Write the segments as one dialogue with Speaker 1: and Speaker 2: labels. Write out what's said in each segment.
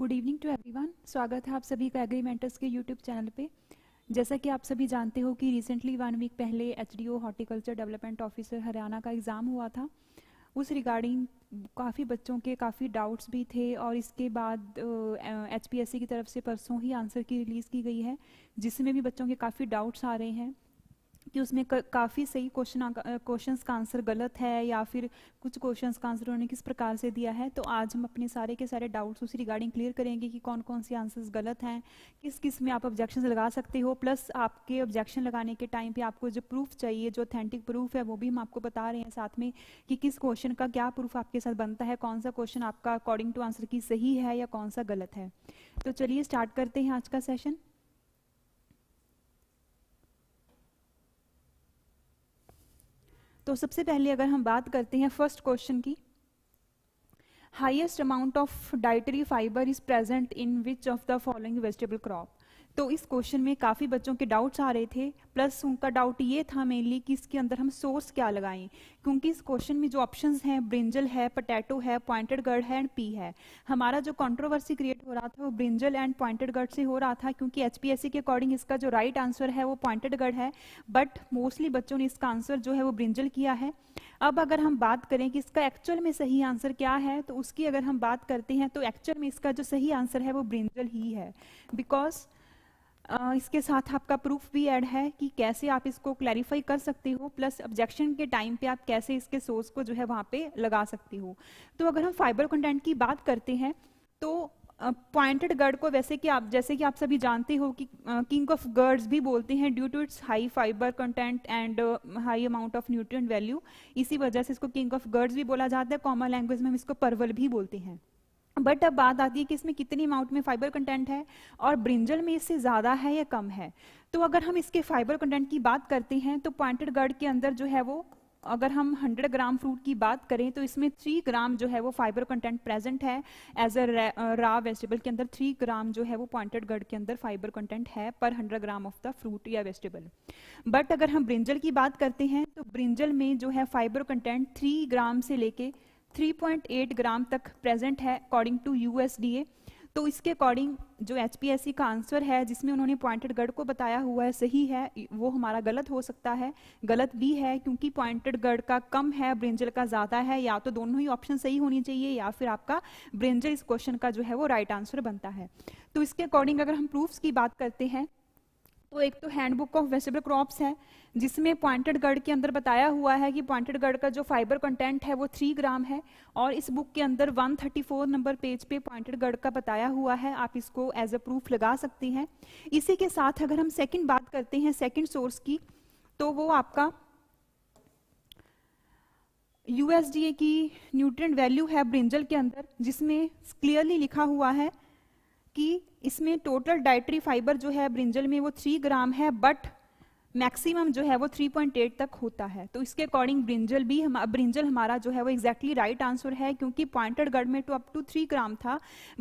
Speaker 1: Good evening to everyone स्वागत है आप सभी का एग्रीमेंटर्स के यूट्यूब चैनल पे जैसा कि आप सभी जानते हो कि रिसेंटली वन वीक पहले H horticulture development officer Haryana का एग्ज़ाम हुआ था उस रिगार्डिंग काफ़ी बच्चों के काफ़ी डाउट्स भी थे और इसके बाद एच की तरफ से परसों ही आंसर की रिलीज़ की गई है जिसमें भी बच्चों के काफ़ी डाउट्स आ रहे हैं कि उसमें काफ़ी सही क्वेश्चन क्वेश्चन का आंसर गलत है या फिर कुछ क्वेश्चन का आंसर उन्होंने किस प्रकार से दिया है तो आज हम अपने सारे के सारे डाउट्स उसी रिगार्डिंग क्लियर करेंगे कि कौन कौन से आंसर्स गलत हैं किस किस में आप ऑब्जेक्शन लगा सकते हो प्लस आपके ऑब्जेक्शन लगाने के टाइम पर आपको जो प्रूफ चाहिए जो ऑथेंटिक प्रूफ है वो भी हम आपको बता रहे हैं साथ में कि किस क्वेश्चन का क्या प्रूफ आपके साथ बनता है कौन सा क्वेश्चन आपका अकॉर्डिंग टू आंसर की सही है या कौन सा गलत है तो चलिए स्टार्ट करते हैं आज का सेशन तो सबसे पहले अगर हम बात करते हैं फर्स्ट क्वेश्चन की highest amount of dietary fibre is present in which of the following vegetable crop तो इस क्वेश्चन में काफ़ी बच्चों के डाउट्स आ रहे थे प्लस उनका डाउट ये था मेनली कि इसके अंदर हम सोर्स क्या लगाएं क्योंकि इस क्वेश्चन में जो ऑप्शंस हैं ब्रिंजल है पटैटो है पॉइंटेड गर्ड है एंड पी है हमारा जो कंट्रोवर्सी क्रिएट हो रहा था वो ब्रिंजल एंड पॉइंटेड गर्ड से हो रहा था क्योंकि एच के अकॉर्डिंग इसका जो राइट right आंसर है वो पॉइंटेड गर्ड है बट मोस्टली बच्चों ने इसका आंसर जो है वो ब्रिंजल किया है अब अगर हम बात करें कि इसका एक्चुअल में सही आंसर क्या है तो उसकी अगर हम बात करते हैं तो एक्चुअल में इसका जो सही आंसर है वो ब्रिंजल ही है बिकॉज इसके साथ आपका प्रूफ भी ऐड है कि कैसे आप इसको क्लैरिफाई कर सकते हो प्लस ऑब्जेक्शन के टाइम पे आप कैसे इसके सोर्स को जो है वहाँ पे लगा सकते हो तो अगर हम फाइबर कंटेंट की बात करते हैं तो पॉइंटेड uh, गर्ड को वैसे कि आप जैसे कि आप सभी जानते हो कि किंग ऑफ गर्ड्स भी बोलते हैं due to its high fibre content and high amount of nutrient value इसी वजह से इसको किंग ऑफ गर्ड्स भी बोला जाता है कॉमन लैंग्वेज में हम इसको परवल भी बोलते हैं बट अब बात आती है कि इसमें कितनी अमाउंट में फाइबर कंटेंट है और ब्रिंजल में इससे ज़्यादा है या कम है तो अगर हम इसके फाइबर कंटेंट की बात करते हैं तो पॉइंटेड गर्ड के अंदर जो है वो अगर हम 100 ग्राम फ्रूट की बात करें तो इसमें 3 ग्राम जो है वो फाइबर कंटेंट प्रेजेंट है एज अ रा वेजिटेबल के अंदर 3 ग्राम जो है वो पॉइंटेड गढ़ के अंदर फाइबर कंटेंट है पर 100 ग्राम ऑफ द फ्रूट या वेजिटेबल बट अगर हम ब्रिंजल की बात करते हैं तो ब्रिंजल में जो है फाइबर कंटेंट 3 ग्राम से लेके 3.8 ग्राम तक प्रेजेंट है अकॉर्डिंग टू यूएसडीए तो इसके अकॉर्डिंग जो एच का आंसर है जिसमें उन्होंने पॉइंटेड गढ़ को बताया हुआ है सही है वो हमारा गलत हो सकता है गलत भी है क्योंकि पॉइंटेड गढ़ का कम है ब्रेंजल का ज़्यादा है या तो दोनों ही ऑप्शन सही होनी चाहिए या फिर आपका ब्रेंजल इस क्वेश्चन का जो है वो राइट right आंसर बनता है तो इसके अकॉर्डिंग अगर हम प्रूफ्स की बात करते हैं तो एक तो हैंडबुक ऑफ वेजिटेबल क्रॉप्स है जिसमें पॉइंटेड गढ़ के अंदर बताया हुआ है कि पॉइंटेड गढ़ का जो फाइबर कंटेंट है वो थ्री ग्राम है और इस बुक के अंदर 134 नंबर पेज पे पॉइंटेड गढ़ का बताया हुआ है आप इसको एज अ प्रूफ लगा सकती हैं इसी के साथ अगर हम सेकंड बात करते हैं सेकंड सोर्स की तो वो आपका यूएसडीए की न्यूट्रिएंट वैल्यू है ब्रिंजल के अंदर जिसमें क्लियरली लिखा हुआ है कि इसमें टोटल डाइट्री फाइबर जो है ब्रिंजल में वो थ्री ग्राम है बट मैक्सिमम जो है वो 3.8 तक होता है तो इसके अकॉर्डिंग ब्रिंजल भी हम ब्रिंजल हमारा जो है वो एग्जैक्टली राइट आंसर है क्योंकि पॉइंटेड गढ़ में तो अप टू थ्री ग्राम था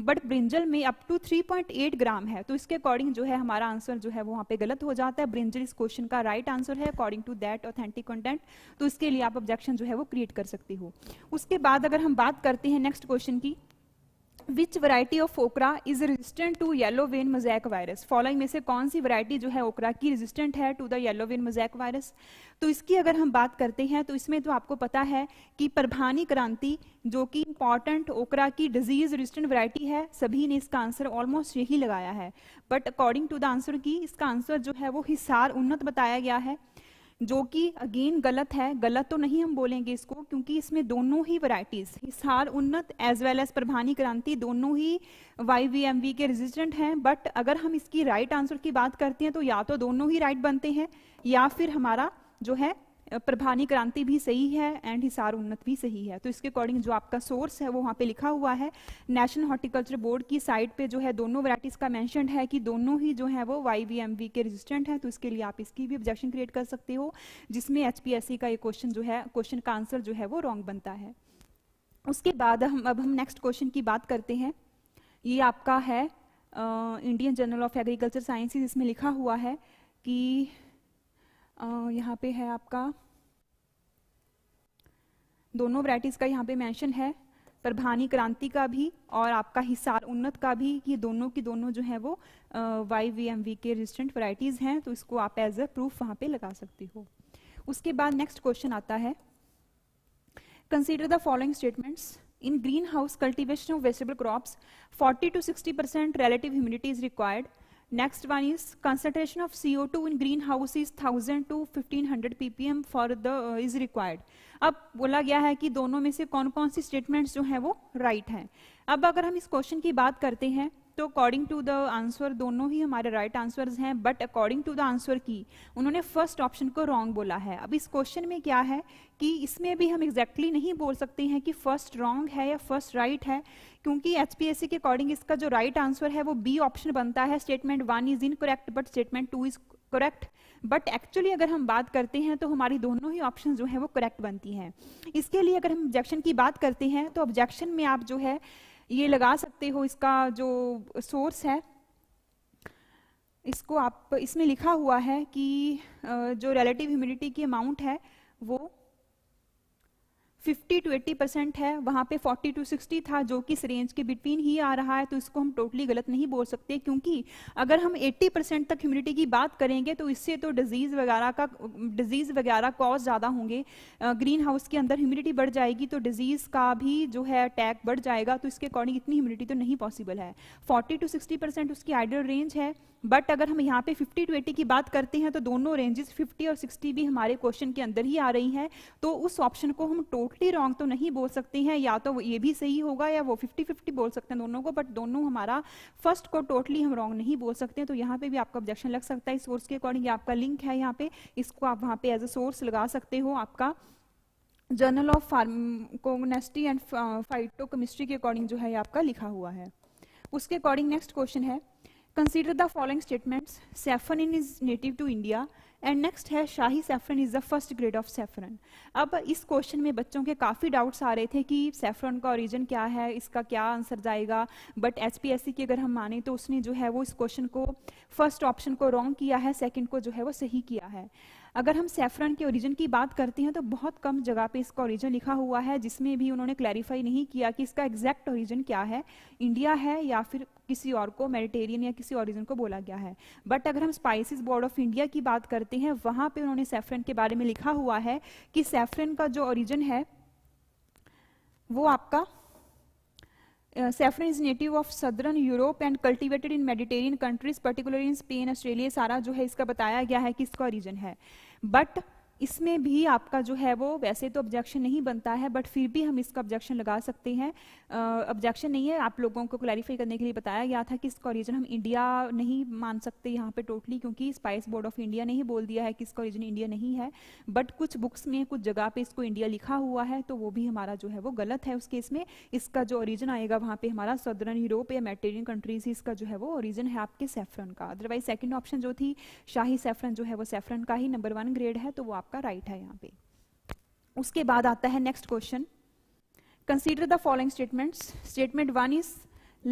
Speaker 1: बट ब्रिंजल में अप टू 3.8 ग्राम है तो इसके अकॉर्डिंग जो है हमारा आंसर जो है वो वहाँ पे गलत हो जाता है ब्रिंजल इस क्वेश्चन का राइट right आंसर है according to that authentic content तो इसके लिए आप ऑब्जेक्शन जो है वो क्रिएट कर सकती हो उसके बाद अगर हम बात करते हैं नेक्स्ट क्वेश्चन की which variety of okra is resistant to yellow vein mosaic virus following में से कौन सी वरायटी जो है ओकरा की रेजिस्टेंट है to the yellow vein mosaic virus तो इसकी अगर हम बात करते हैं तो इसमें तो आपको पता है कि प्रभानी क्रांति जो कि इंपॉर्टेंट ओकरा की डिजीज रजिस्टेंट वरायटी है सभी ने इसका आंसर ऑलमोस्ट यही लगाया है but according to the answer key इसका आंसर जो है वो हिसार उन्नत बताया गया है जो कि अगेन गलत है गलत तो नहीं हम बोलेंगे इसको क्योंकि इसमें दोनों ही वराइटीज हिसार उन्नत as well as Parbhani Kranti दोनों ही वाई वी एम वी के रेजिस्टेंट हैं बट अगर हम इसकी राइट right आंसर की बात करते हैं तो या तो दोनों ही राइट right बनते हैं या फिर हमारा जो है प्रभानी क्रांति भी सही है एंड हिसार उन्नत भी सही है तो इसके अकॉर्डिंग जो आपका सोर्स है वो वहाँ पे लिखा हुआ है नेशनल हॉर्टिकल्चर बोर्ड की साइट पे जो है दोनों वैराइटीज़ का मैंशन है कि दोनों ही जो है वो वाई वी एम वी के रेजिस्टेंट है तो इसके लिए आप इसकी भी ऑब्जेक्शन क्रिएट कर सकते हो जिसमें एच पी एस सी का ये क्वेश्चन जो है क्वेश्चन का आंसर जो है वो रॉन्ग बनता है उसके बाद हम अब हम नेक्स्ट क्वेश्चन की बात करते हैं ये आपका है Indian journal of agriculture sciences इसमें लिखा हुआ है कि यहाँ पे है आपका दोनों वराइटीज़ का यहाँ पे मेंशन है प्रभानी क्रांति का भी और आपका हिसार उन्नत का भी ये दोनों की दोनों जो है वो वाई वी एम वी के रेजिस्टेंट वराइटीज़ हैं तो इसको आप एज अ प्रूफ वहां पे लगा सकती हो उसके बाद नेक्स्ट क्वेश्चन आता है consider the following statements greenhouse cultivation of vegetable crops 40 to 60 percent relative humidity is required Next one is concentration of CO2 in greenhouse is 1000 to 1500 ppm for the uh, is required. अब बोला गया है कि दोनों में से कौन कौन सी स्टेटमेंट्स जो हैं वो राइट right हैं अब अगर हम इस क्वेश्चन की बात करते हैं तो अकॉर्डिंग टू द आंसर दोनों ही हमारे राइट right आंसर्स हैं but according to the answer की उन्होंने फर्स्ट ऑप्शन को रॉन्ग बोला है अब इस क्वेश्चन में क्या है कि इसमें भी हम एग्जैक्टली exactly नहीं बोल सकते हैं कि फर्स्ट रॉन्ग है या फर्स्ट राइट right है क्योंकि एच के अकॉर्डिंग इसका जो राइट right आंसर है वो बी ऑप्शन बनता है statement one is incorrect but statement two is correct but actually अगर हम बात करते हैं तो हमारी दोनों ही ऑप्शन जो है वो करेक्ट बनती हैं इसके लिए अगर हम ऑब्जेक्शन की बात करते हैं तो ऑब्जेक्शन में आप जो है ये लगा सकते हो इसका जो सोर्स है इसको आप इसमें लिखा हुआ है कि जो रिलेटिव ह्यूमिडिटी की अमाउंट है वो 50 टू 80 परसेंट है वहाँ पे 40 टू 60 था जो कि इस रेंज के बिटवीन ही आ रहा है तो इसको हम टोटली गलत नहीं बोल सकते क्योंकि अगर हम 80 परसेंट तक ह्यूमिडिटी की बात करेंगे तो इससे तो डिजीज़ वगैरह का डिजीज़ वगैरह कॉज ज़्यादा होंगे ग्रीन हाउस के अंदर ह्यूमिडिटी बढ़ जाएगी तो डिजीज़ का भी जो है अटैक बढ़ जाएगा तो इसके अकॉर्डिंग इतनी ह्यूमिडिटी तो नहीं पॉसिबल है फोर्टी टू सिक्सटी उसकी आइडियल रेंज है बट अगर हम यहाँ पे 50 टू 80 की बात करते हैं तो दोनों रेंजेस 50 और 60 भी हमारे क्वेश्चन के अंदर ही आ रही हैं तो उस ऑप्शन को हम टोटली रॉन्ग तो नहीं बोल सकते हैं या तो ये भी सही होगा या वो 50 50 बोल सकते हैं दोनों को बट दोनों हमारा फर्स्ट को टोटली हम रॉन्ग नहीं बोल सकते हैं तो यहाँ पे भी आपका ऑब्जेक्शन लग सकता है इस सोर्स के अकॉर्डिंग आपका लिंक है यहाँ पे इसको आप वहाँ पे एज अ सोर्स लगा सकते हो आपका journal of pharmacognosy and phytochemistry के अकॉर्डिंग जो है आपका लिखा हुआ है उसके अकॉर्डिंग नेक्स्ट क्वेश्चन है Consider the following statements. Saffron is native to India and next है Shahi saffron is the first grade of saffron अब इस क्वेश्चन में बच्चों के काफ़ी डाउट्स आ रहे थे कि सेफ्रन का ओरिजिन क्या है इसका क्या आंसर जाएगा बट एच की अगर हम माने तो उसने जो है वो इस क्वेश्चन को फर्स्ट ऑप्शन को रॉन्ग किया है सेकेंड को जो है वो सही किया है अगर हम सेफ्रन के ओरिजिन की बात करते हैं तो बहुत कम जगह पे इसका ओरिजिन लिखा हुआ है जिसमें भी उन्होंने क्लैरिफाई नहीं किया कि इसका एग्जैक्ट ओरिजिन क्या है इंडिया है या फिर किसी और को मेडिटेरियन या किसी ओरिजिन को बोला गया है बट अगर हम स्पाइसिस बोर्ड ऑफ इंडिया की बात करते हैं वहाँ पे उन्होंने सेफ्रन के बारे में लिखा हुआ है कि सेफ्रन का जो ओरिजिन है वो आपका saffron is native of southern Europe and cultivated in Mediterranean countries particularly in Spain Australia सारा जो है इसका बताया गया है कि इसका ओरिजन है but इसमें भी आपका जो है वो वैसे तो ऑब्जेक्शन नहीं बनता है बट फिर भी हम इसका ऑब्जेक्शन लगा सकते हैं ऑब्जेक्शन नहीं है आप लोगों को क्लैरिफाई करने के लिए बताया गया था कि इसका ओरिजिन हम इंडिया नहीं मान सकते यहाँ पे टोटली क्योंकि स्पाइस बोर्ड ऑफ इंडिया ने ही बोल दिया है कि इसका ओरिजिन इंडिया नहीं है बट कुछ बुक्स में कुछ जगह पर इसको इंडिया लिखा हुआ है तो वो भी हमारा जो है वो गलत है उस केस में इसका जो ओरिजन आएगा वहाँ पर हमारा सदर्न यूरोप या मेटेरियन कंट्रीज इसका जो है वो ओरिजन है आपके सेफरन का अदरवाइज सेकेंड ऑप्शन जो थी शाही सेफरन जो है वो सेफरन का ही नंबर वन ग्रेड है तो वो आप आपका राइट है यहां पे उसके बाद आता है next question consider the following statements statement one is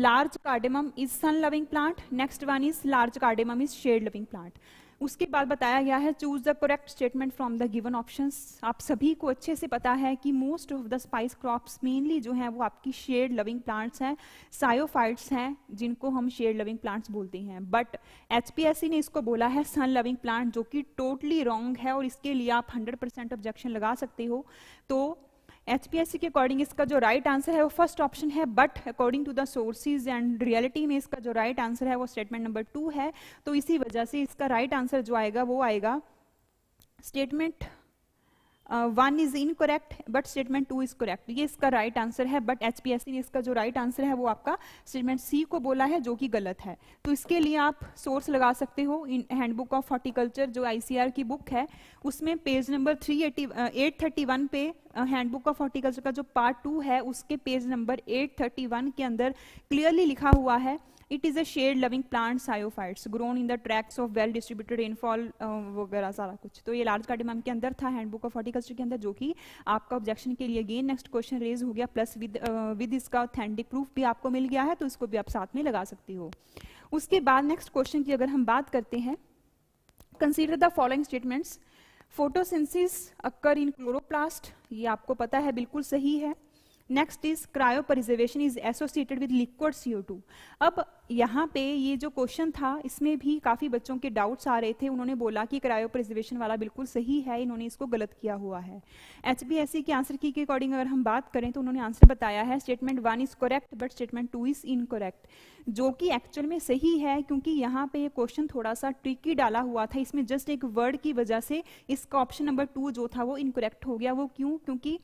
Speaker 1: large cardamom is sun loving plant next one is large cardamom is shade loving plant उसके बाद बताया गया है choose the correct statement from the given option आप सभी को अच्छे से पता है कि most of the spice crops mainly जो है वो आपकी शेयर लविंग प्लांट्स हैं सायोफाइट्स हैं जिनको हम शेड लविंग प्लांट्स बोलते हैं बट एच ने इसको बोला है सन लविंग प्लांट जो कि टोटली रॉन्ग है और इसके लिए आप हंड्रेड ऑब्जेक्शन लगा सकते हो तो एचपीएससी के अकॉर्डिंग इसका जो राइट right आंसर है वो फर्स्ट ऑप्शन है but according to the sources and reality में इसका जो राइट right आंसर है वो स्टेटमेंट नंबर टू है तो इसी वजह से इसका राइट right आंसर जो आएगा वो आएगा statement one is incorrect but statement two is correct ये इसका राइट right आंसर है बट एच ने इसका जो राइट right आंसर है वो आपका स्टेटमेंट सी को बोला है जो कि गलत है तो इसके लिए आप सोर्स लगा सकते हो इन हैंडबुक ऑफ हॉर्टिकल्चर जो आईसीआर की बुक है उसमें page number three eighty eight thirty one पे हैंडबुक ऑफ हॉर्टिकल्चर का जो पार्ट टू है उसके page number eight thirty one के अंदर क्लियरली लिखा हुआ है it is a shade loving plant sciophytes grown in the tracks of well distributed rainfall वगैरह सारा कुछ तो ये लार्ज कार्डिमम के अंदर था हैंडबुक ऑफ हॉर्टिकल्चर के अंदर जो कि आपका ऑब्जेक्शन के लिए अगेन नेक्स्ट क्वेश्चन रेज हो गया प्लस विद विद इसका ऑथेंटिक प्रूफ भी आपको मिल गया है तो इसको भी आप साथ में लगा सकती हो उसके बाद नेक्स्ट क्वेश्चन की अगर हम बात करते हैं consider the following statements photosynthesis occur in chloroplast ये आपको पता है बिल्कुल सही है next is cryopreservation is associated with liquid two अब यहाँ पे ये जो क्वेश्चन था इसमें भी काफ़ी बच्चों के डाउट्स आ रहे थे उन्होंने बोला कि क्रायो प्रिजर्वेशन वाला बिल्कुल सही है इन्होंने इसको गलत किया हुआ है एच बी एस सी के आंसर की के अकॉर्डिंग अगर हम बात करें तो उन्होंने आंसर बताया है statement one is correct but statement two is incorrect जो कि एक्चुअल में सही है क्योंकि यहाँ पे क्वेश्चन थोड़ा सा ट्रिकी डाला हुआ था इसमें जस्ट एक वर्ड की वजह से इसका ऑप्शन नंबर टू जो था वो इनकोरेक्ट हो गया वो क्यों क्योंकि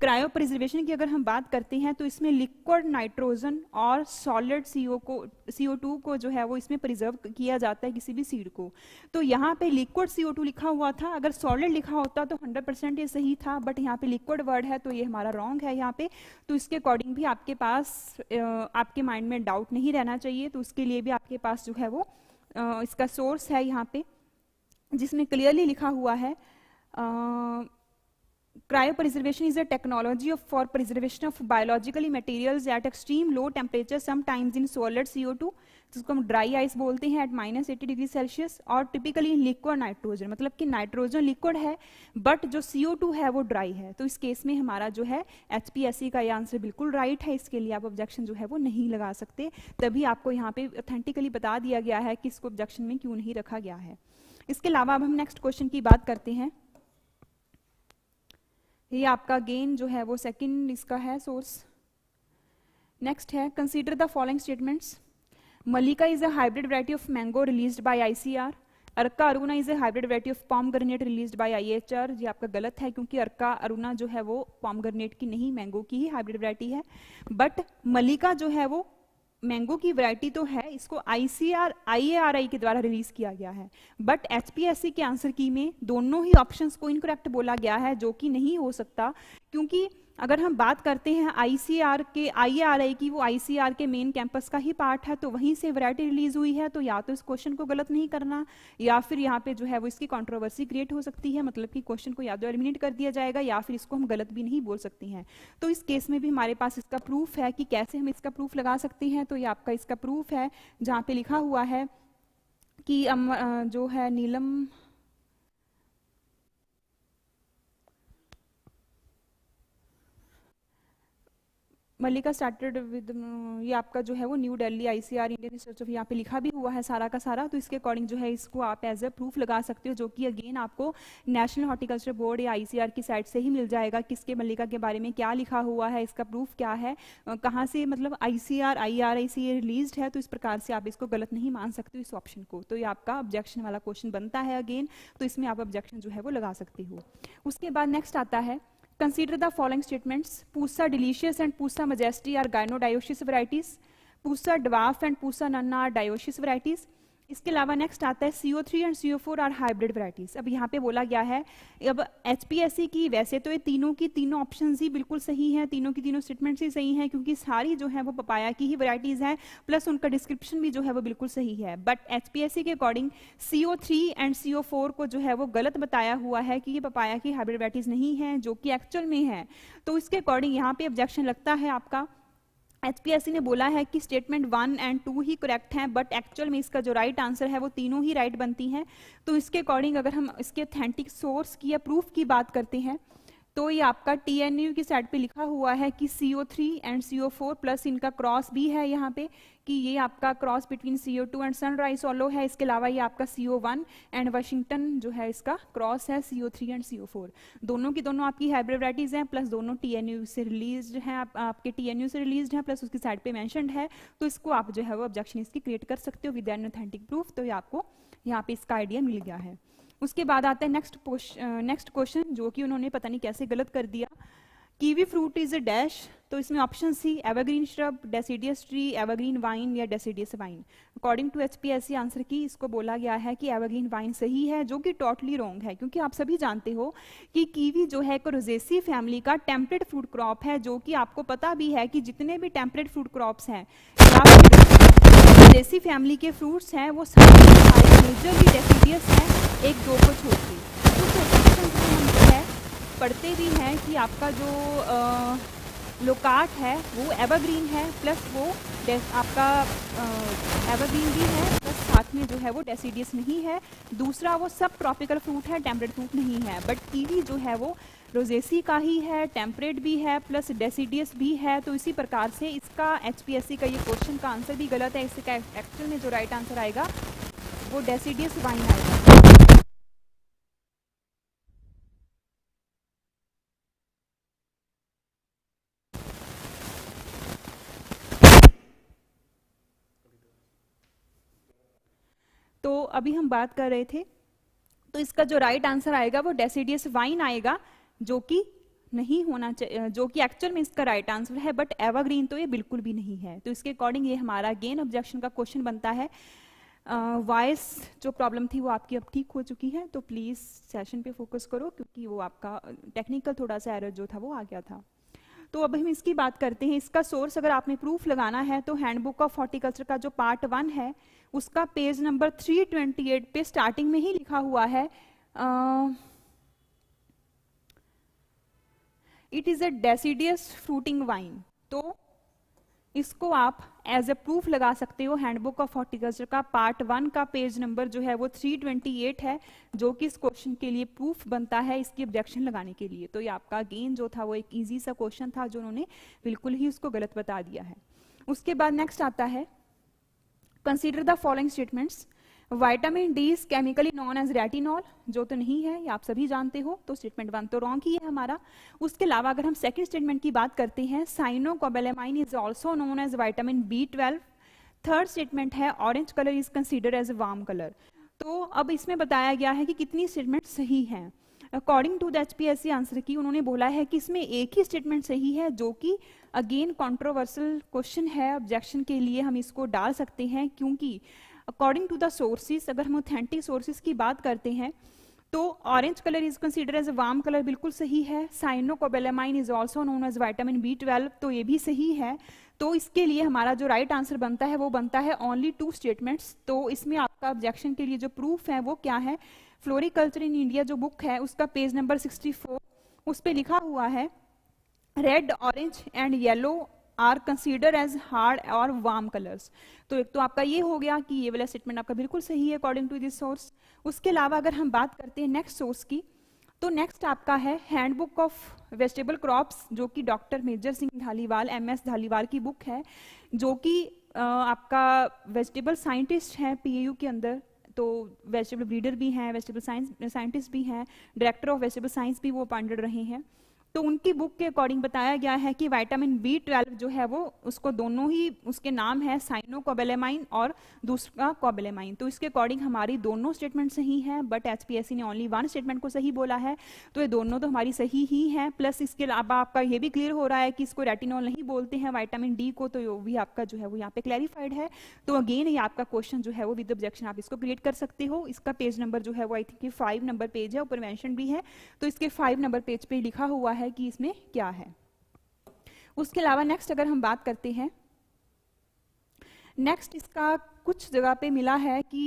Speaker 1: क्रायो प्रिजर्वेशन की अगर हम बात करते हैं तो इसमें लिक्विड नाइट्रोजन और सॉलिड सीओ को सीओ टू को जो है वो इसमें प्रिजर्व किया जाता है किसी भी सीड को तो यहाँ पे लिक्विड सीओ टू लिखा हुआ था अगर सॉलिड लिखा होता तो 100 परसेंट ये सही था बट यहाँ पे लिक्विड वर्ड है तो ये हमारा रॉन्ग है यहाँ पे तो इसके अकॉर्डिंग भी आपके पास आपके माइंड में डाउट नहीं रहना चाहिए तो उसके लिए भी आपके पास जो है वो इसका सोर्स है यहाँ पे जिसमें क्लियरली लिखा हुआ है cryopreservation is a technology of, for preservation of biologically materials at extreme low temperature sometimes in solid CO2 जिसको हम ड्राई आइस बोलते हैं at minus eighty degree Celsius और टिपिकली लिक्विड नाइट्रोजन मतलब कि नाइट्रोजन लिक्विड है बट जो two है वो ड्राई है तो इस केस में हमारा जो है एच का ये आंसर बिल्कुल राइट है इसके लिए आप ऑब्जेक्शन जो है वो नहीं लगा सकते तभी आपको यहाँ पे ऑथेंटिकली बता दिया गया है कि इसको ऑब्जेक्शन में क्यों नहीं रखा गया है इसके अलावा अब हम नेक्स्ट क्वेश्चन की बात करते हैं ये आपका गेन जो है वो सेकंड इसका है सोर्स नेक्स्ट है consider the following statements Mallika is a hybrid variety of mango released by ICR Arka Aruna is a hybrid variety of pomegranate release by IHR ये आपका गलत है क्योंकि अर्का अरुणा जो है वो पॉम ग्रेनेट की नहीं मैंगो की ही हाइब्रिड वरायटी है बट मलिका जो है वो मैंगो की वैरायटी तो है इसको आईसीआर आईएआरआई के द्वारा रिलीज किया गया है बट एचपीएससी के आंसर की में दोनों ही ऑप्शंस को इनकरेक्ट बोला गया है जो कि नहीं हो सकता क्योंकि अगर हम बात करते हैं आईसीआर के आई e की वो आईसीआर के मेन कैंपस का ही पार्ट है तो वहीं से वैरायटी रिलीज हुई है तो या तो इस क्वेश्चन को गलत नहीं करना या फिर यहाँ पे जो है वो इसकी कंट्रोवर्सी क्रिएट हो सकती है मतलब कि क्वेश्चन को या तो एलिमिनेट कर दिया जाएगा या फिर इसको हम गलत भी नहीं बोल सकते हैं तो इस केस में भी हमारे पास इसका प्रूफ है कि कैसे हम इसका प्रूफ लगा सकते हैं तो ये आपका इसका प्रूफ है जहाँ पे लिखा हुआ है कि जो है Neelam Mallika started with um, ये आपका जो है वो new Delhi ICR Indian research of यहाँ पे लिखा भी हुआ है सारा का सारा तो इसके अकॉर्डिंग जो है इसको आप एज ए प्रूफ लगा सकते हो जो कि अगेन आपको नेशनल हॉर्टिकल्चर बोर्ड या आईसीआर की साइट से ही मिल जाएगा किसके मल्लिका के बारे में क्या लिखा हुआ है इसका प्रूफ क्या है कहाँ से मतलब I C R I R I C release है तो इस प्रकार से आप इसको गलत नहीं मान सकते हो इस ऑप्शन को तो ये आपका ऑब्जेक्शन वाला क्वेश्चन बनता है अगेन तो इसमें आप ऑब्जेक्शन जो है वो लगा सकते हो उसके बाद नेक्स्ट आता है Consider the following statements. Pusa delicious and Pusa Majesty are gynodioecious varieties. Pusa dwarf and Pusa nana are dioecious varieties. इसके अलावा नेक्स्ट आता है C O three and C O four are hybrid varieties अब यहाँ पे बोला गया है अब एच पी एस सी की वैसे तो ये तीनों की तीनों ऑप्शन ही बिल्कुल सही हैं तीनों की तीनों स्टेटमेंट्स ही सही हैं क्योंकि सारी जो है वो पपाया की ही वराइटीज़ हैं प्लस उनका डिस्क्रिप्शन भी जो है वो बिल्कुल सही है but H P S C के according C O three and C O four को जो है वो गलत बताया हुआ है कि ये पपाया की हाइब्रिड वराइटीज़ नहीं है जो कि एक्चुअल में है तो इसके अकॉर्डिंग यहाँ पे ऑब्जेक्शन लगता है आपका एचपीएससी ने बोला है कि स्टेटमेंट वन एंड टू ही करेक्ट हैं बट एक्चुअल में इसका जो राइट right आंसर है वो तीनों ही राइट right बनती हैं तो इसके अकॉर्डिंग अगर हम इसके अथेंटिक सोर्स की या प्रूफ की बात करते हैं तो ये आपका टी एन यू की साइड पे लिखा हुआ है कि C O three and C O four plus इनका क्रॉस भी है यहाँ पे कि ये आपका cross between C O two and sunrise solo है इसके अलावा ये आपका C O one and Washington जो है इसका क्रॉस है C O three and C O four दोनों की दोनों आपकी हाइब्रिड वराइटीज़ हैं प्लस दोनों टी एन यू से रिलीज हैं आप, आपके टी एन यू से रिलीज हैं प्लस उसकी साइड पे मैंशनड है तो इसको आप जो है वो ऑब्जेक्शन इसकी क्रिएट कर सकते हो विद एन ऑथेंटिक प्रूफ तो ये आपको यहाँ पे इसका आइडिया मिल गया है उसके बाद आता है नेक्स्ट नेक्स्ट क्वेश्चन जो कि उन्होंने पता नहीं कैसे गलत कर दिया kiwi fruit is a dash तो इसमें option C evergreen shrub deciduous tree evergreen vine या deciduous vine according to H P answer की इसको बोला गया है कि एवरग्रीन वाइन सही है जो कि टोटली रॉन्ग है क्योंकि आप सभी जानते हो कि कीवी जो है एक रोजेसी फैमिली का टेम्परेट फ्रूट क्रॉप है जो कि आपको पता भी है कि जितने भी टेम्परेट फ्रूट क्रॉप्स हैं रोजेसी फैमिली के फ्रूट्स हैं वो सारे मेजरली डेसीडियस हैं एक दो को छोड़ के तो सोचते मंदिर है पढ़ते भी हैं कि आपका जो लोकाट है वो एवरग्रीन है प्लस वो आपका एवरग्रीन भी है प्लस साथ में जो है वो डेसीडियस नहीं है दूसरा वो सब ट्रॉपिकल फ्रूट है टेम्परेट फ्रूट नहीं है बट कीवी जो है वो रोजेसी का ही है टेम्परेट भी है प्लस डेसीडियस भी है तो इसी प्रकार से इसका एच का ये क्वेश्चन का आंसर भी गलत है इसका एक्चुअल में जो राइट आंसर आएगा वो डेसीडियस वाइन आएगा अभी हम बात कर रहे थे तो इसका जो राइट आंसर आएगा वो डेसीडियस वाइन आएगा जो कि नहीं होना चाहिए जो कि एक्चुअल में इसका राइट आंसर है बट एवरग्रीन तो ये बिल्कुल भी नहीं है तो इसके अकॉर्डिंग ये हमारा गेन ऑब्जेक्शन का क्वेश्चन बनता है वॉइस uh, जो प्रॉब्लम थी वो आपकी अब ठीक हो चुकी है तो प्लीज़ सेशन पे फोकस करो क्योंकि वो आपका टेक्निकल थोड़ा सा एरर जो था वो आ गया था तो अब हम इसकी बात करते हैं इसका सोर्स अगर आपने प्रूफ लगाना है तो हैंडबुक ऑफ हॉर्टिकल्चर का जो पार्ट वन है उसका पेज नंबर 328 पे स्टार्टिंग में ही लिखा हुआ है it is a deciduous fruiting vine तो इसको आप एज ए प्रूफ लगा सकते हो हैंडबुक ऑफ हॉर्टिकल्चर का पार्ट वन का पेज नंबर जो है वो 328 है जो कि इस क्वेश्चन के लिए प्रूफ बनता है इसकी ऑब्जेक्शन लगाने के लिए तो ये आपका गेन जो था वो एक ईजी सा क्वेश्चन था जो उन्होंने बिल्कुल ही उसको गलत बता दिया है उसके बाद नेक्स्ट आता है consider the following statements vitamin D is chemically known as retinol जो तो नहीं है ये आप सभी जानते हो तो स्टेटमेंट वन तो रॉन्ग ही है हमारा उसके अलावा अगर हम सेकेंड स्टेटमेंट की बात करते हैं cyanocobalamin is also known as vitamin B twelve third statement है orange colour is consider as warm colour तो अब इसमें बताया गया है कि कितनी स्टेटमेंट सही है according to the H answer की उन्होंने बोला है कि इसमें एक ही स्टेटमेंट सही है जो कि अगेन कॉन्ट्रोवर्सल क्वेश्चन है ऑब्जेक्शन के लिए हम इसको डाल सकते हैं क्योंकि अकॉर्डिंग टू द सोर्सेज अगर हम ऑथेंटिक सोर्सेज की बात करते हैं तो orange colour is consider as warm colour बिल्कुल सही है cyanocobalamin is also known as vitamin B twelve तो ये भी सही है तो इसके लिए हमारा जो राइट right आंसर बनता है वो बनता है ओनली टू स्टेटमेंट्स तो इसमें आपका ऑब्जेक्शन के लिए जो प्रूफ है वो क्या है फ्लोरिकल्चर इन इंडिया जो बुक है उसका पेज नंबर सिक्सटी फोर उस पर लिखा हुआ है red orange and yellow are consider as hard और वार्म कलर्स तो एक तो आपका ये हो गया कि ये वाला स्टेटमेंट आपका बिल्कुल सही है अकॉर्डिंग टू दिस सोर्स उसके अलावा अगर हम बात करते हैं नेक्स्ट सोर्स की तो नेक्स्ट आपका है हैंडबुक ऑफ वेजिटेबल क्रॉप्स जो कि doctor Major Singh Dhaliwal M S Dhaliwal की बुक है जो कि आपका वेजिटेबल साइंटिस्ट है पीएयू के अंदर तो वेजिटेबल ब्रीडर भी हैं वेजिटेबल साइंस साइंटिस्ट भी हैं डायरेक्टर ऑफ वेजिटेबल साइंस भी वो अपॉइंटेड रहे हैं तो उनकी बुक के अकॉर्डिंग बताया गया है कि वाइटामिन बी ट्वेल्व जो है वो उसको दोनों ही उसके नाम है साइनो कोबेलेमाइन और दूसरा कोबेलेमाइन तो इसके अकॉर्डिंग हमारी दोनों स्टेटमेंट सही है बट एचपीएससी ने ओनली वन स्टेटमेंट को सही बोला है तो ये दोनों तो हमारी सही ही है प्लस इसके अलावा आपका ये भी क्लियर हो रहा है कि इसको रेटिनॉल नहीं बोलते हैं वाइटामिन डी को तो भी आपका जो है वो यहाँ पे क्लैरिफाइड है तो अगेन ये आपका क्वेश्चन जो है वो विद ऑब्जेक्शन आप इसको क्रिएट कर सकते हो इसका पेज नंबर जो है वो I think five number page है ऊपर मैंशन भी है तो इसके फाइव नंबर पेज पर लिखा हुआ है है कि इसमें क्या है उसके अलावा नेक्स्ट अगर हम बात करते हैं नेक्स्ट इसका कुछ जगह पे मिला है कि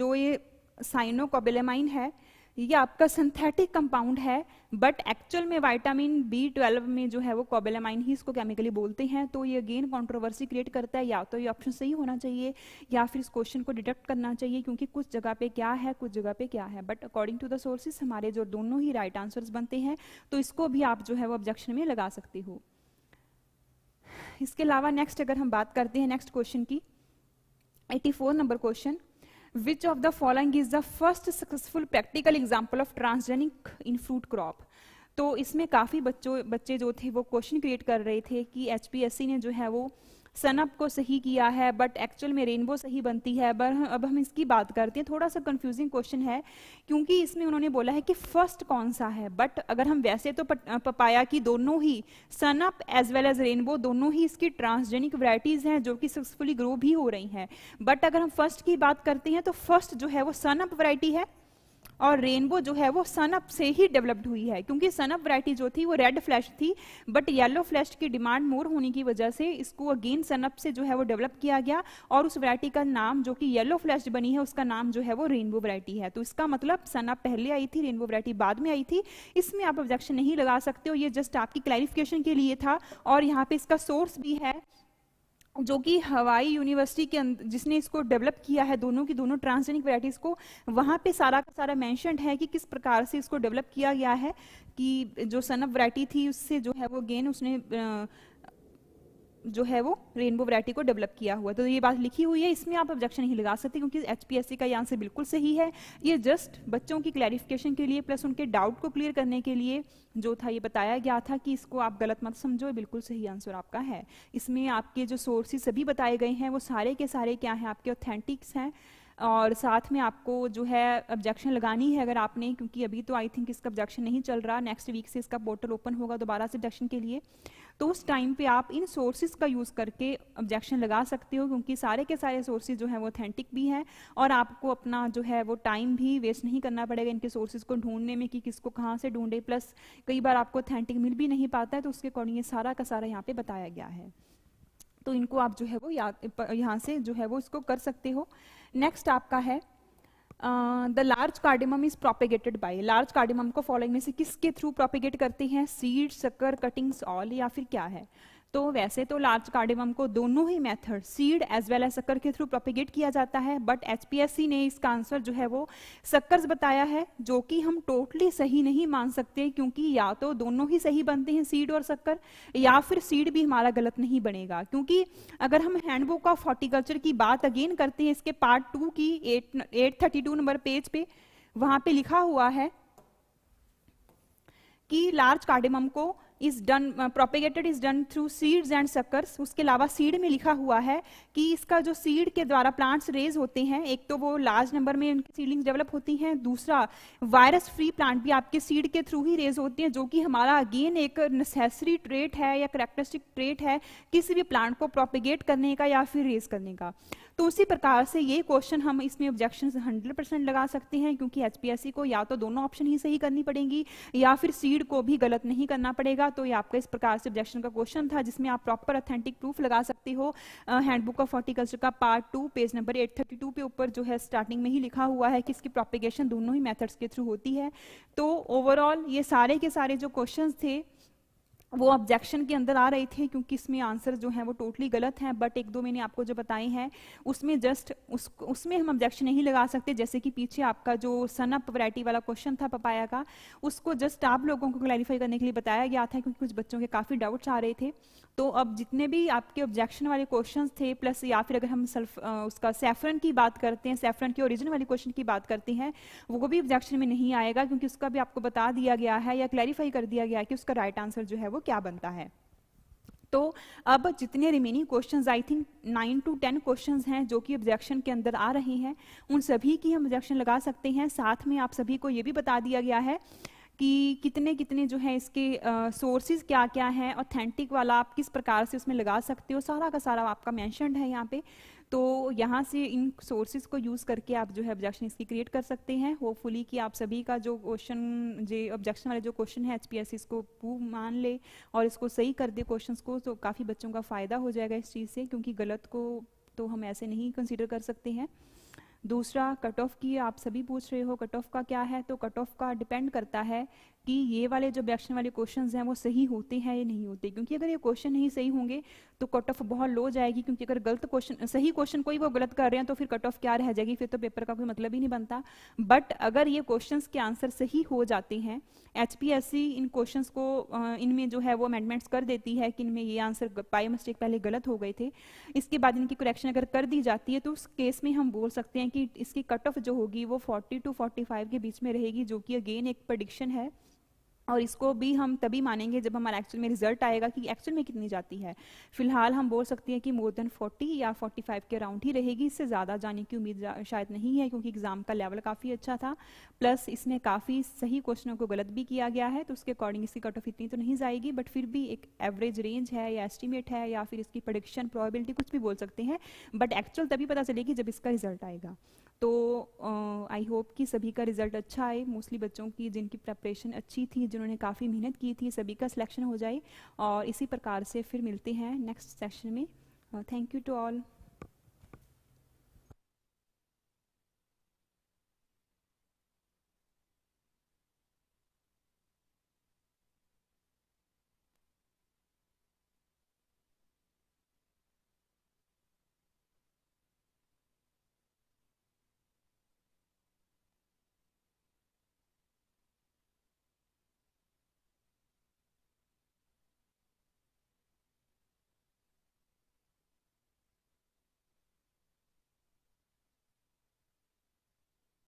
Speaker 1: जो ये साइनोकोबेलेमाइन है ये आपका सिंथेटिक कंपाउंड है बट एक्चुअल में विटामिन बी ट्वेल्व में जो है वो कोबेलामाइन ही इसको केमिकली बोलते हैं तो ये अगेन कंट्रोवर्सी क्रिएट करता है या तो ये ऑप्शन सही होना चाहिए या फिर इस क्वेश्चन को डिटेक्ट करना चाहिए क्योंकि कुछ जगह पे क्या है कुछ जगह पे क्या है but according to the sources हमारे जो दोनों ही राइट right बनते हैं तो इसको भी आप जो है वो ऑब्जेक्शन में लगा सकते हो इसके अलावा नेक्स्ट अगर हम बात करते हैं नेक्स्ट क्वेश्चन की 84 number question which of the following is the first successful practical example of transgenic in fruit crop तो इसमें काफ़ी बच्चों बच्चे जो थे वो क्वेश्चन क्रिएट कर रहे थे कि एच ने जो है वो सनअप को सही किया है बट एक्चुअल में रेनबो सही बनती है बर, अब हम इसकी बात करते हैं थोड़ा सा कंफ्यूजिंग क्वेश्चन है क्योंकि इसमें उन्होंने बोला है कि फर्स्ट कौन सा है बट अगर हम वैसे तो पपाया की दोनों ही sunup as well as rainbow दोनों ही इसकी ट्रांसजेनिक वराइटीज़ हैं जो कि सक्सेसफुली ग्रो भी हो रही हैं बट अगर हम फर्स्ट की बात करते हैं तो फर्स्ट जो है वो सनअप वराइटी है और रेनबो जो है वो सनअप से ही डेवलप्ड हुई है क्योंकि सनअप वैरायटी जो थी वो रेड फ्लैश थी बट येलो फ्लैश की डिमांड मोर होने की वजह से इसको अगेन सनअप से जो है वो डेवलप किया गया और उस वैरायटी का नाम जो कि येलो फ्लैश बनी है उसका नाम जो है वो रेनबो वैरायटी है तो इसका मतलब सनअप पहले आई थी रेनबो वैरायटी बाद में आई थी इसमें आप ऑब्जेक्शन नहीं लगा सकते हो ये जस्ट आपकी क्लैरिफिकेशन के लिए था और यहाँ पे इसका सोर्स भी है जो कि हवाई यूनिवर्सिटी के अंदर जिसने इसको डेवलप किया है दोनों की दोनों ट्रांसजेनिक वैरायटीज़ को वहां पे सारा का सारा मैंशन है कि किस प्रकार से इसको डेवलप किया गया है कि जो सनअप वैरायटी थी उससे जो है वो गेन उसने जो है वो रेनबो वरायटी को डेवलप किया हुआ तो ये बात लिखी हुई है इसमें आप ऑब्जेक्शन नहीं लगा सकते क्योंकि एच का ये आंसर बिल्कुल सही है ये जस्ट बच्चों की क्लैरिफिकेशन के लिए प्लस उनके डाउट को क्लियर करने के लिए जो था ये बताया गया था कि इसको आप गलत मत समझो बिल्कुल सही आंसर आपका है इसमें आपके जो सोर्सेज सभी बताए गए हैं वो सारे के सारे क्या हैं आपके ऑथेंटिक्स हैं और साथ में आपको जो है ऑब्जेक्शन लगानी है अगर आपने क्योंकि अभी तो आई थिंक इसका ऑब्जेक्शन नहीं चल रहा नेक्स्ट वीक से इसका पोर्टल ओपन होगा दोबारा से ऑब्जेक्शन के लिए तो उस टाइम पे आप इन सोर्सेज का यूज़ करके ऑब्जेक्शन लगा सकते हो क्योंकि सारे के सारे सोर्सेज जो है वो ऑथेंटिक भी हैं और आपको अपना जो है वो टाइम भी वेस्ट नहीं करना पड़ेगा इनके सोर्सेज को ढूंढने में कि किसको कहाँ से ढूंढे प्लस कई बार आपको ऑथेंटिक मिल भी नहीं पाता है तो उसके अकॉर्डिंग ये सारा का सारा यहाँ पे बताया गया है तो इनको आप जो है वो यहाँ से जो है वो इसको कर सकते हो नेक्स्ट आपका है the large cardamom is propagated by large cardamom को फॉलोइंग में से किसके थ्रू प्रोपिगेट करते हैं सीड सकर कटिंग्स ऑल या फिर क्या है तो वैसे तो लार्ज कार्डिवम को दोनों ही method seed as well as sucker के थ्रू प्रोपिगेट किया जाता है बट एच ने इसका आंसर जो है वो सक्कर्स बताया है जो कि हम टोटली सही नहीं मान सकते क्योंकि या तो दोनों ही सही बनते हैं सीड और सक्कर या फिर सीड भी हमारा गलत नहीं बनेगा क्योंकि अगर हम हैंडबुक ऑफ हॉर्टिकल्चर की बात अगेन करते हैं इसके पार्ट टू की एट एट नंबर पेज पे वहां पर लिखा हुआ है कि लार्ज कार्डिमम को is done propagated is done through seeds and suckers उसके अलावा सीड में लिखा हुआ है कि इसका जो सीड के द्वारा प्लांट्स रेज होते हैं एक तो वो लार्ज नंबर में उनकी सीडलिंग्स डेवलप होती हैं दूसरा वायरस फ्री प्लांट भी आपके सीड के थ्रू ही रेज होती हैं जो कि हमारा अगेन एक नेसेसरी ट्रेट है या करेक्टरिस्टिक ट्रेट है किसी भी प्लांट को प्रोपिगेट करने का या फिर रेज करने का तो उसी प्रकार से ये क्वेश्चन हम इसमें ऑब्जेक्शन हंड्रेड परसेंट लगा सकते हैं क्योंकि एचपीएससी को या तो दोनों ऑप्शन ही सही करनी पड़ेगी या फिर सीड को भी गलत नहीं करना पड़ेगा तो ये आपका इस प्रकार से ऑब्जेक्शन का क्वेश्चन था जिसमें आप प्रॉपर ऑथेंटिक प्रूफ लगा सकते हो हैंडबुक ऑफ हॉर्टिकल्चर का part two page number eight thirty two ऊपर जो है स्टार्टिंग में ही लिखा हुआ है कि इसकी प्रोपिगेशन दोनों ही मेथड्स के थ्रू होती है तो ओवरऑल ये सारे के सारे जो क्वेश्चन थे वो ऑब्जेक्शन के अंदर आ रहे थे क्योंकि इसमें आंसर जो है वो टोटली गलत हैं बट एक दो मैंने आपको जो बताए हैं उसमें जस्ट उस उसमें हम ऑब्जेक्शन नहीं लगा सकते जैसे कि पीछे आपका जो सनअप वैरायटी वाला क्वेश्चन था पपाया का उसको जस्ट आप लोगों को क्लैरिफाई करने के लिए बताया गया था क्योंकि कुछ बच्चों के काफ़ी डाउट्स आ रहे थे तो अब जितने भी आपके ऑब्जेक्शन वाले क्वेश्चन थे प्लस या फिर अगर हम सल्फ उसका सेफरन की बात करते हैं सेफरन के ओरिजिन वाले क्वेश्चन की बात करते हैं वो भी ऑब्जेक्शन में नहीं आएगा क्योंकि उसका भी आपको बता दिया गया है या क्लैरिफाई कर दिया गया है कि उसका राइट right आंसर जो है वो क्या बनता है तो अब जितने remaining questions I think nine to ten questions हैं जो कि ऑब्जेक्शन के अंदर आ रहे हैं उन सभी की हम ऑब्जेक्शन लगा सकते हैं साथ में आप सभी को ये भी बता दिया गया है कि कितने कितने जो है इसके सोर्सेज क्या क्या हैं ऑथेंटिक वाला आप किस प्रकार से उसमें लगा सकते हो सारा का सारा आपका मैंशनड है यहाँ पे तो यहाँ से इन सोर्सेज को यूज़ करके आप जो है ऑब्जेक्शन इसकी क्रिएट कर सकते हैं होपफुली कि आप सभी का जो क्वेश्चन जो ऑब्जेक्शन वाले जो क्वेश्चन है एच इसको प्रूव मान ले और इसको सही कर दे क्वेश्चन को तो काफ़ी बच्चों का फ़ायदा हो जाएगा इस चीज़ से क्योंकि गलत को तो हम ऐसे नहीं कंसिडर कर सकते हैं दूसरा कट ऑफ की आप सभी पूछ रहे हो कट ऑफ का क्या है तो कट ऑफ का डिपेंड करता है कि ये वाले जो बैक्शन वाले क्वेश्चन हैं वो सही होते हैं या नहीं होते क्योंकि अगर ये क्वेश्चन नहीं सही होंगे तो कट ऑफ बहुत लो जाएगी क्योंकि अगर गलत क्वेश्चन सही क्वेश्चन कोई वो गलत कर रहे हैं तो फिर कट ऑफ क्या रह जाएगी फिर तो पेपर का कोई मतलब ही नहीं बनता बट अगर ये क्वेश्चन के आंसर सही हो जाते हैं एच इन क्वेश्चन को इनमें जो है वो अमेंडमेंट्स कर देती है कि इनमें ये आंसर बाई मिस्टेक पहले गलत हो गए थे इसके बाद इनकी करेक्शन अगर कर दी जाती है तो उस केस में हम बोल सकते हैं कि इसकी कट ऑफ जो होगी वो 40 टू 45 के बीच में रहेगी जो कि अगेन एक प्रडिक्शन है और इसको भी हम तभी मानेंगे जब हमारा एक्चुअल में रिजल्ट आएगा कि एक्चुअल में कितनी जाती है फिलहाल हम बोल सकते हैं कि मोर देन 40 या 45 के अराउंड ही रहेगी इससे ज़्यादा जाने की उम्मीद शायद नहीं है क्योंकि एग्ज़ाम का लेवल काफ़ी अच्छा था प्लस इसमें काफ़ी सही क्वेश्चनों को गलत भी किया गया है तो उसके अकॉर्डिंग इसकी कट ऑफ इतनी तो नहीं जाएगी बट फिर भी एक एवरेज रेंज है या एस्टिमेट है या फिर इसकी प्रोडिक्शन प्रॉबिलिटी कुछ भी बोल सकते हैं बट एक्चुअल तभी पता चलेगी जब इसका रिजल्ट आएगा तो आई uh, होप कि सभी का रिजल्ट अच्छा आए मोस्टली बच्चों की जिनकी प्रेपरेशन अच्छी थी उन्होंने काफ़ी मेहनत की थी सभी का सिलेक्शन हो जाए और इसी प्रकार से फिर मिलते हैं नेक्स्ट सेशन में थैंक यू टू ऑल